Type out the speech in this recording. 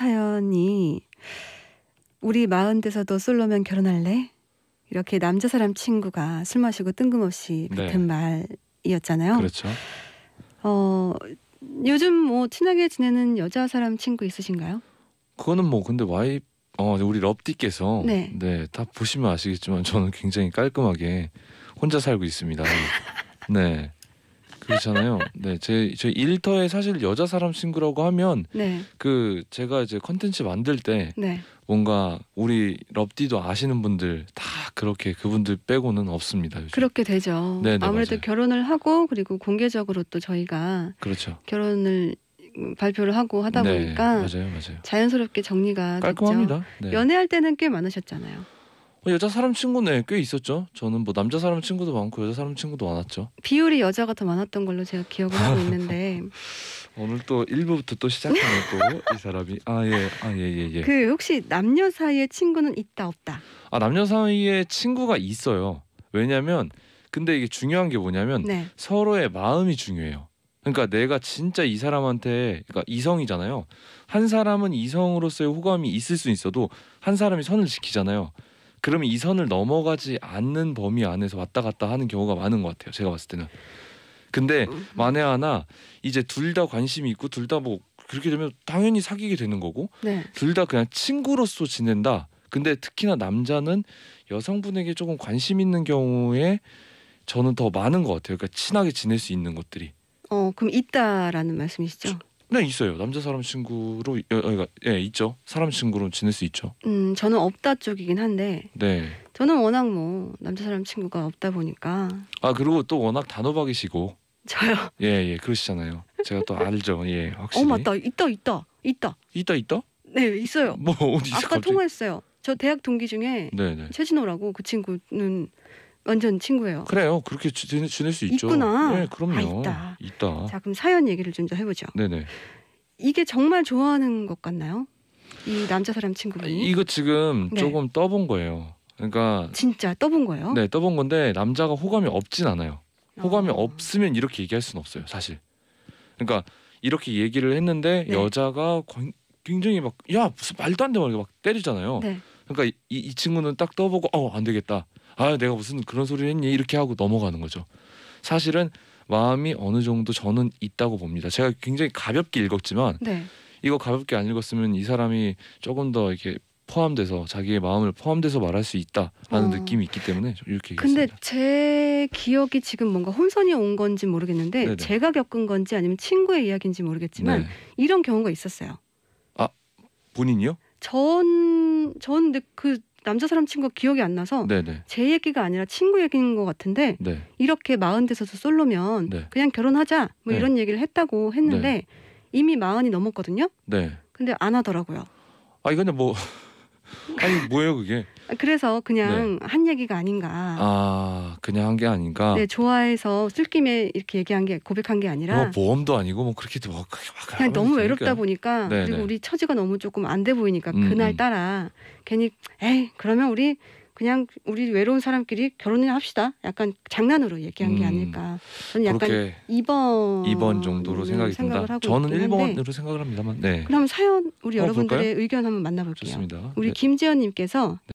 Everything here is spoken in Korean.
사연이 우리 마흔 돼서도 솔로면 결혼할래? 이렇게 남자 사람 친구가 술 마시고 뜬금없이 같은 네. 말이었잖아요. 그렇죠. 어, 요즘 뭐 친하게 지내는 여자 사람 친구 있으신가요? 그거는 뭐 근데 와이 어 우리 럽디께서 네. 네, 보시면 아시겠지만 저는 굉장히 깔끔하게 혼자 살고 있습니다. 네. 그렇잖아요. 네, 제, 제 일터에 사실 여자 사람 친구라고 하면 네. 그 제가 이제 컨텐츠 만들 때 네. 뭔가 우리 럽디도 아시는 분들 다 그렇게 그분들 빼고는 없습니다. 요즘. 그렇게 되죠. 네네, 네, 아무래도 맞아요. 결혼을 하고 그리고 공개적으로 또 저희가 그렇죠. 결혼을 발표를 하고 하다 네, 보니까 맞아요, 맞아요. 자연스럽게 정리가 깔끔합니다. 네. 연애할 때는 꽤 많으셨잖아요. 어, 여자 사람 친구네 꽤 있었죠. 저는 뭐 남자 사람 친구도 많고 여자 사람 친구도 많았죠. 비율이 여자가 더 많았던 걸로 제가 기억을 하고 있는데 오늘 또일부부터또 시작하네 또이 사람이 아예아예예 아, 예, 예, 예. 그 혹시 남녀 사이에 친구는 있다 없다. 아 남녀 사이에 친구가 있어요. 왜냐면 근데 이게 중요한 게 뭐냐면 네. 서로의 마음이 중요해요. 그러니까 내가 진짜 이 사람한테 그러니까 이성이잖아요. 한 사람은 이성으로서의 호감이 있을 수 있어도 한 사람이 선을 지키잖아요. 그러면 이 선을 넘어가지 않는 범위 안에서 왔다 갔다 하는 경우가 많은 것 같아요. 제가 봤을 때는. 근데 음. 만에 하나 이제 둘 다 관심이 있고 둘 다 뭐 그렇게 되면 당연히 사귀게 되는 거고 네. 둘다 그냥 친구로서 지낸다. 근데 특히나 남자는 여성분에게 조금 관심 있는 경우에 저는 더 많은 것 같아요. 그러니까 친하게 지낼 수 있는 것들이. 어, 그럼 있다라는 말씀이시죠? 네 있어요. 남자 사람 친구로 예, 그러니까, 예 있죠. 사람 친구로 지낼 수 있죠. 음 저는 없다 쪽이긴 한데. 네. 저는 워낙 뭐 남자 사람 친구가 없다 보니까. 아 그리고 또 워낙 단호박이시고. 저요. 예예 예, 그러시잖아요. 제가 또 알죠. 예 확실히. 어 맞다 있다 있다 있다. 있다 있다? 네 있어요. 뭐 어디 아까 갑자기? 통화했어요. 저 대학 동기 중에 네네. 네. 최진호라고 그 친구는 완전 친구예요. 그래요. 그렇게 지 지낼 수 있죠. 있구나. 네, 그럼요. 아, 있다. 있다. 자, 그럼 사연 얘기를 좀 더 해보죠. 네네. 이게 정말 좋아하는 것 같나요? 이 남자 사람 친구분이? 아, 이거 지금 네. 조금 떠본 거예요. 그러니까 진짜 떠본 거예요? 네, 떠본 건데 남자가 호감이 없진 않아요. 아. 호감이 어. 없으면 이렇게 얘기할 수는 없어요, 사실. 그러니까 이렇게 얘기를 했는데 네. 여자가 굉장히 막 야 무슨 말도 안 되는 막 때리잖아요. 네. 그러니까 이, 이 친구는 딱 떠보고 어안 되겠다. 아 내가 무슨 그런 소리를 했니 이렇게 하고 넘어가는 거죠. 사실은 마음이 어느 정도 저는 있다고 봅니다. 제가 굉장히 가볍게 읽었지만 네. 이거 가볍게 안 읽었으면 이 사람이 조금 더 이렇게 포함돼서 자기의 마음을 포함돼서 말할 수 있다라는 어. 느낌이 있기 때문에 이렇게 얘기했습니다. 제 기억이 지금 뭔가 혼선이 온 건지 모르겠는데 네네. 제가 겪은 건지 아니면 친구의 이야기인지 모르겠지만 네. 이런 경우가 있었어요. 아 본인이요? 전전근그 남자 사람 친구가 기억이 안 나서 네네. 네. 제 얘기가 아니라 친구 얘기인 것 같은데 네. 이렇게 마흔 대서서 솔로면 네. 그냥 결혼하자 뭐 네. 이런 얘기를 했다고 했는데 네. 이미 마흔이 넘었거든요. 네. 근데 안 하더라고요. 아 이거는 뭐 아니 뭐예요 그게? 아, 그래서 그냥 네. 한 얘기가 아닌가. 아, 그냥 한 게 아닌가. 네, 좋아해서 쓸김에 이렇게 얘기한 게 고백한 게 아니라. 뭐 보험도 아니고 뭐 그렇게 뭐 막, 막 그냥 너무 되니까. 외롭다 보니까 네네. 그리고 네. 우리 처지가 너무 조금 안 돼 보이니까 음, 그날 음. 따라 괜히 에이 그러면 우리 그냥 우리 외로운 사람끼리 결혼을 합시다. 약간 장난으로 얘기한 음, 게 아닐까. 저는 약간 2번 2번 정도로 생각이 든다. 저는 1번으로 생각을 합니다만. 네. 그럼 사연 우리 어, 여러분들의 볼까요? 의견 한번 만나볼게요. 좋습니다. 우리 네. 김지연 님께서 네.